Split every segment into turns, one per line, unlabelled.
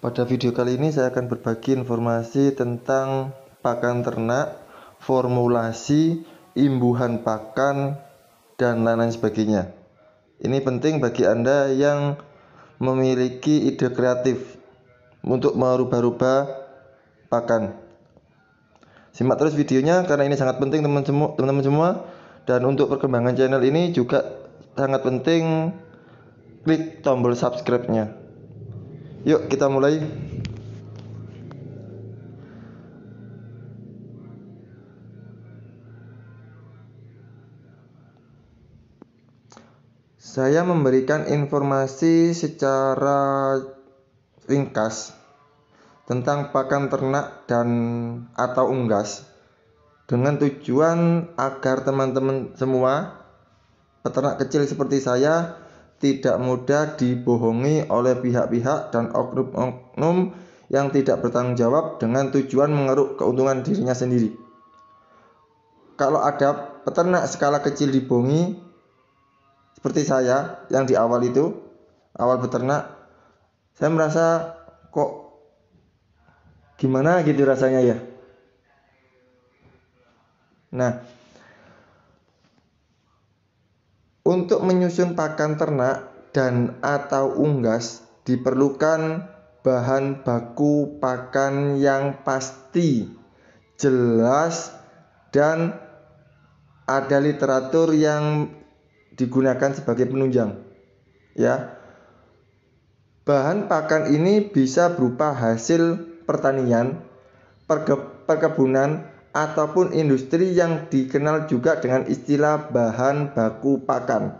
Pada video kali ini saya akan berbagi informasi tentang pakan ternak, formulasi, imbuhan pakan, dan lain-lain sebagainya. Ini penting bagi Anda yang memiliki ide kreatif untuk merubah-rubah pakan. Simak terus videonya karena ini sangat penting teman-teman semua dan untuk perkembangan channel ini juga sangat penting klik tombol subscribe-nya. Yuk kita mulai. Saya memberikan informasi secara ringkas tentang pakan ternak dan atau unggas dengan tujuan agar teman-teman semua peternak kecil seperti saya tidak mudah dibohongi oleh pihak-pihak dan oknum-oknum yang tidak bertanggung jawab dengan tujuan mengeruk keuntungan dirinya sendiri. Kalau ada peternak skala kecil dibohongi, seperti saya yang di awal itu, awal peternak, saya merasa kok gimana gitu rasanya ya. Nah, Untuk menyusun pakan ternak dan atau unggas diperlukan bahan baku pakan yang pasti, jelas dan ada literatur yang digunakan sebagai penunjang. Ya. Bahan pakan ini bisa berupa hasil pertanian, perkebunan ataupun industri yang dikenal juga dengan istilah bahan baku pakan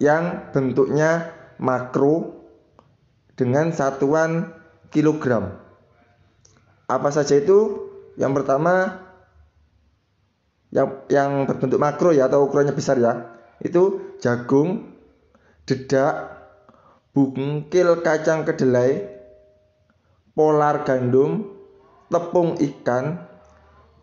yang bentuknya makro dengan satuan kilogram. Apa saja itu? Yang pertama yang yang berbentuk makro ya atau ukurannya besar ya. Itu jagung, dedak, bungkil kacang kedelai, polar gandum, tepung ikan,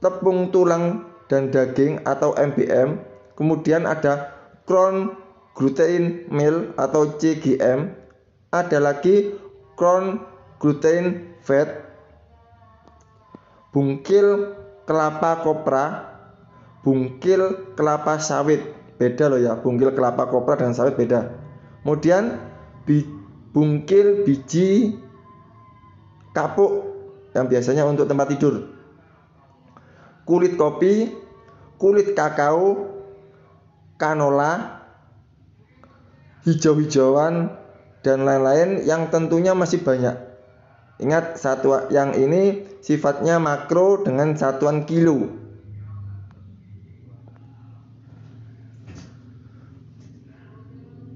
tepung tulang dan daging atau MBM, kemudian ada corn gluten meal atau CGM, ada lagi corn gluten fat, bungkil kelapa kopra, bungkil kelapa sawit. Beda loh ya, bungkil kelapa kopra dan sawit beda. Kemudian bungkil biji kapuk yang biasanya untuk tempat tidur. Kulit kopi, kulit kakao, kanola, hijau-hijauan dan lain-lain yang tentunya masih banyak. Ingat satuan yang ini sifatnya makro dengan satuan kilo.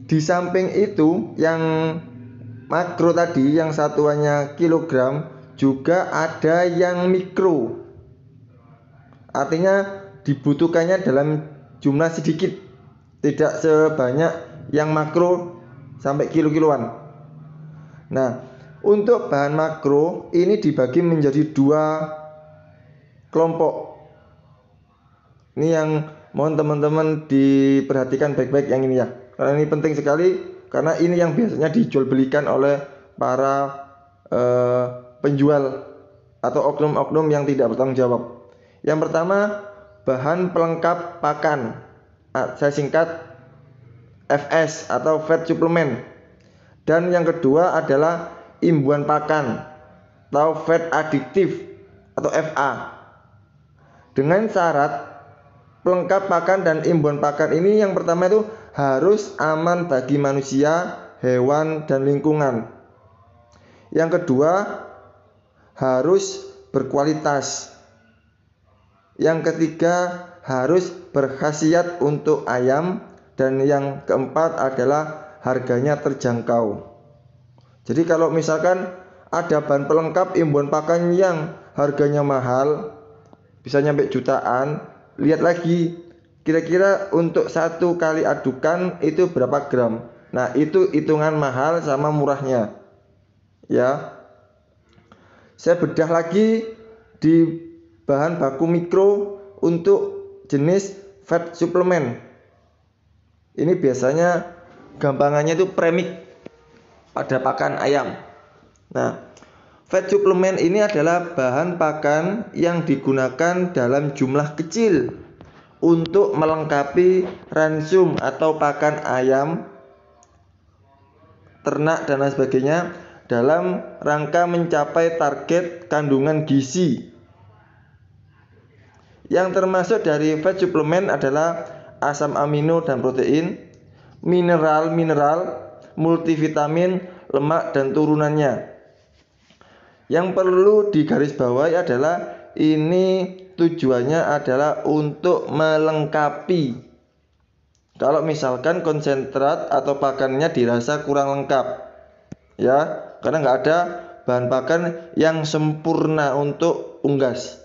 Di samping itu yang makro tadi yang satuannya kilogram juga ada yang mikro. Artinya dibutuhkannya dalam jumlah sedikit, tidak sebanyak yang makro sampai kilo-kiloan. Nah, untuk bahan makro ini dibagi menjadi dua kelompok. Ini yang mohon teman-teman diperhatikan baik-baik yang ini ya. Karena ini penting sekali karena ini yang biasanya dijual belikan oleh para eh, penjual atau oknum-oknum yang tidak bertanggung jawab. Yang pertama, bahan pelengkap pakan. Saya singkat FS atau fat supplement, Dan yang kedua adalah imbuhan pakan atau fat adiktif atau FA. Dengan syarat pelengkap pakan dan imbuhan pakan ini yang pertama itu harus aman bagi manusia, hewan, dan lingkungan. Yang kedua, harus berkualitas. Yang ketiga harus berkhasiat untuk ayam dan yang keempat adalah harganya terjangkau. Jadi kalau misalkan ada bahan pelengkap imbauan pakan yang harganya mahal bisa nyampe jutaan, lihat lagi kira-kira untuk satu kali adukan itu berapa gram. Nah, itu hitungan mahal sama murahnya. Ya, saya bedah lagi di bahan baku mikro untuk jenis fat suplemen. Ini biasanya gampangannya itu premik pada pakan ayam. Nah, fat suplemen ini adalah bahan pakan yang digunakan dalam jumlah kecil untuk melengkapi ransum atau pakan ayam ternak dan lain sebagainya dalam rangka mencapai target kandungan gizi. Yang termasuk dari fat suplemen adalah asam amino dan protein, mineral-mineral, multivitamin, lemak dan turunannya. Yang perlu digarisbawahi adalah ini tujuannya adalah untuk melengkapi. Kalau misalkan konsentrat atau pakannya dirasa kurang lengkap, ya karena nggak ada bahan pakan yang sempurna untuk unggas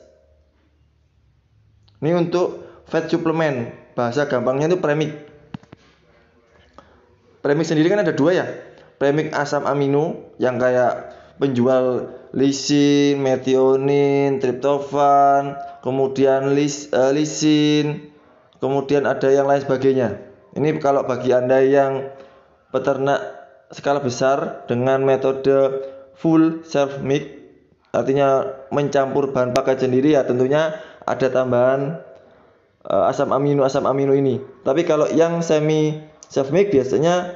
ini untuk fat suplemen bahasa gampangnya itu premik. Premik sendiri kan ada dua ya Premik asam amino yang kayak penjual lisin, metionin, triptofan, kemudian lis, uh, lisin, kemudian ada yang lain sebagainya. Ini kalau bagi Anda yang peternak skala besar dengan metode full self mix artinya mencampur bahan pakai sendiri ya tentunya ada tambahan uh, asam amino asam amino ini. Tapi kalau yang semi self mix biasanya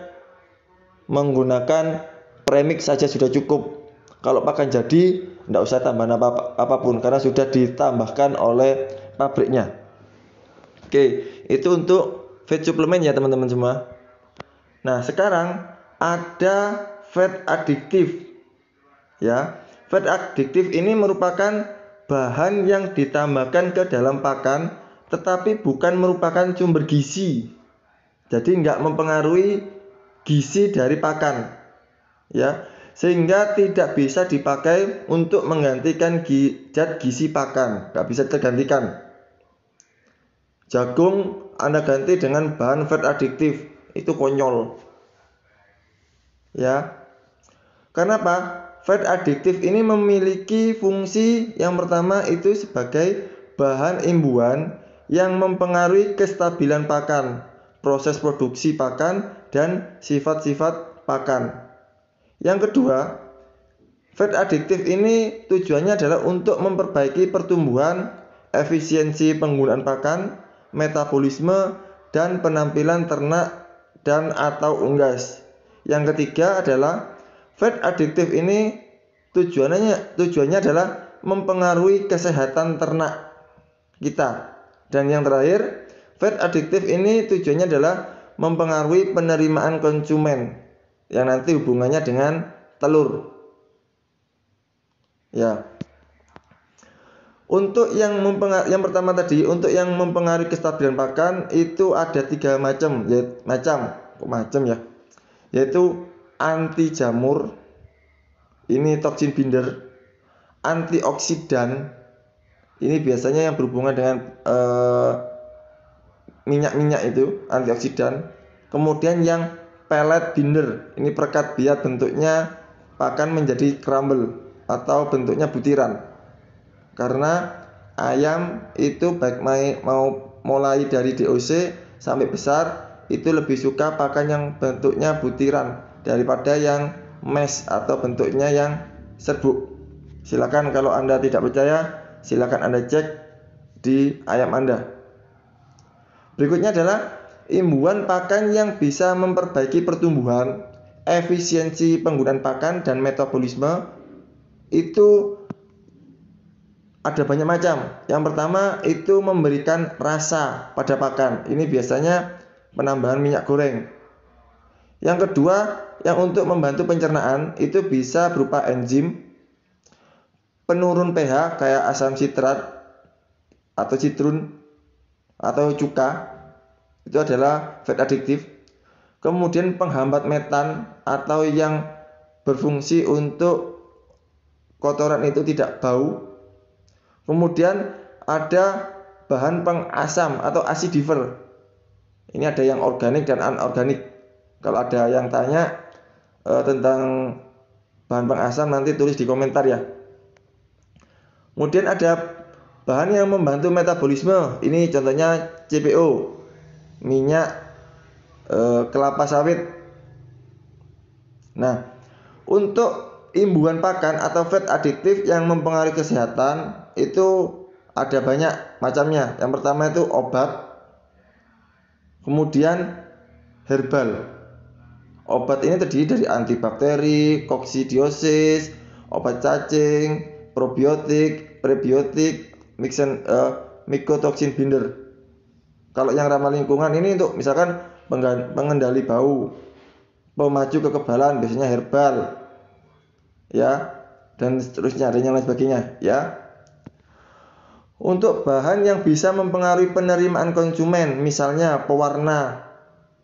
menggunakan premix saja sudah cukup. Kalau pakan jadi tidak usah tambahan apa, apa apapun karena sudah ditambahkan oleh pabriknya. Oke, itu untuk feed suplemen ya teman-teman semua. Nah, sekarang ada fat adiktif. Ya, fat adiktif ini merupakan bahan yang ditambahkan ke dalam pakan tetapi bukan merupakan sumber gizi. Jadi nggak mempengaruhi gizi dari pakan. Ya, sehingga tidak bisa dipakai untuk menggantikan zat gizi pakan, nggak bisa tergantikan. Jagung Anda ganti dengan bahan fat adiktif, itu konyol ya. apa? Fat adiktif ini memiliki fungsi yang pertama itu sebagai bahan imbuan yang mempengaruhi kestabilan pakan, proses produksi pakan dan sifat-sifat pakan. Yang kedua, fat adiktif ini tujuannya adalah untuk memperbaiki pertumbuhan, efisiensi penggunaan pakan, metabolisme dan penampilan ternak dan atau unggas. Yang ketiga adalah fat adiktif ini tujuannya tujuannya adalah mempengaruhi kesehatan ternak kita. Dan yang terakhir, fat adiktif ini tujuannya adalah mempengaruhi penerimaan konsumen yang nanti hubungannya dengan telur. Ya. Untuk yang mempengaruhi, yang pertama tadi, untuk yang mempengaruhi kestabilan pakan itu ada tiga macam, ya, macam, macam ya yaitu anti jamur ini toksin binder antioksidan ini biasanya yang berhubungan dengan eh, minyak-minyak eh, itu antioksidan kemudian yang pellet binder ini perekat biar bentuknya akan menjadi crumble atau bentuknya butiran karena ayam itu baik mau mulai dari DOC sampai besar itu lebih suka pakan yang bentuknya butiran daripada yang mesh atau bentuknya yang serbuk. Silakan kalau Anda tidak percaya, silakan Anda cek di ayam Anda. Berikutnya adalah imbuan pakan yang bisa memperbaiki pertumbuhan, efisiensi penggunaan pakan dan metabolisme itu ada banyak macam. Yang pertama itu memberikan rasa pada pakan. Ini biasanya penambahan minyak goreng. Yang kedua, yang untuk membantu pencernaan itu bisa berupa enzim penurun pH kayak asam sitrat atau citrun atau cuka itu adalah fat adiktif. Kemudian penghambat metan atau yang berfungsi untuk kotoran itu tidak bau. Kemudian ada bahan pengasam atau acidifier. Ini ada yang organik dan anorganik. Kalau ada yang tanya e, tentang bahan pengasam nanti tulis di komentar ya. Kemudian ada bahan yang membantu metabolisme. Ini contohnya CPO, minyak e, kelapa sawit. Nah, untuk imbuhan pakan atau fat aditif yang mempengaruhi kesehatan itu ada banyak macamnya. Yang pertama itu obat, Kemudian herbal. Obat ini terdiri dari antibakteri, koksidiosis, obat cacing, probiotik, prebiotik, mixen, uh, mikotoksin binder. Kalau yang ramah lingkungan ini untuk misalkan pengendali bau, pemacu kekebalan biasanya herbal, ya dan seterusnya dan yang lain sebagainya, ya untuk bahan yang bisa mempengaruhi penerimaan konsumen, misalnya pewarna.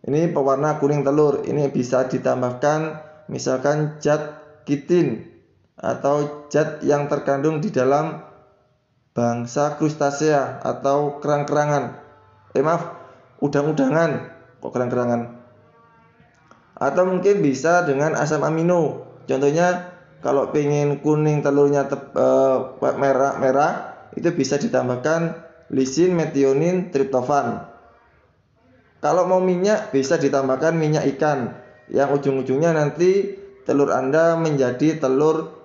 Ini pewarna kuning telur, ini bisa ditambahkan misalkan cat kitin atau cat yang terkandung di dalam bangsa krustasea atau kerang-kerangan. Eh maaf, udang-udangan. Kok kerang-kerangan? Atau mungkin bisa dengan asam amino. Contohnya kalau pengen kuning telurnya merah-merah eh, itu bisa ditambahkan lisin, metionin, triptofan. Kalau mau minyak bisa ditambahkan minyak ikan yang ujung-ujungnya nanti telur Anda menjadi telur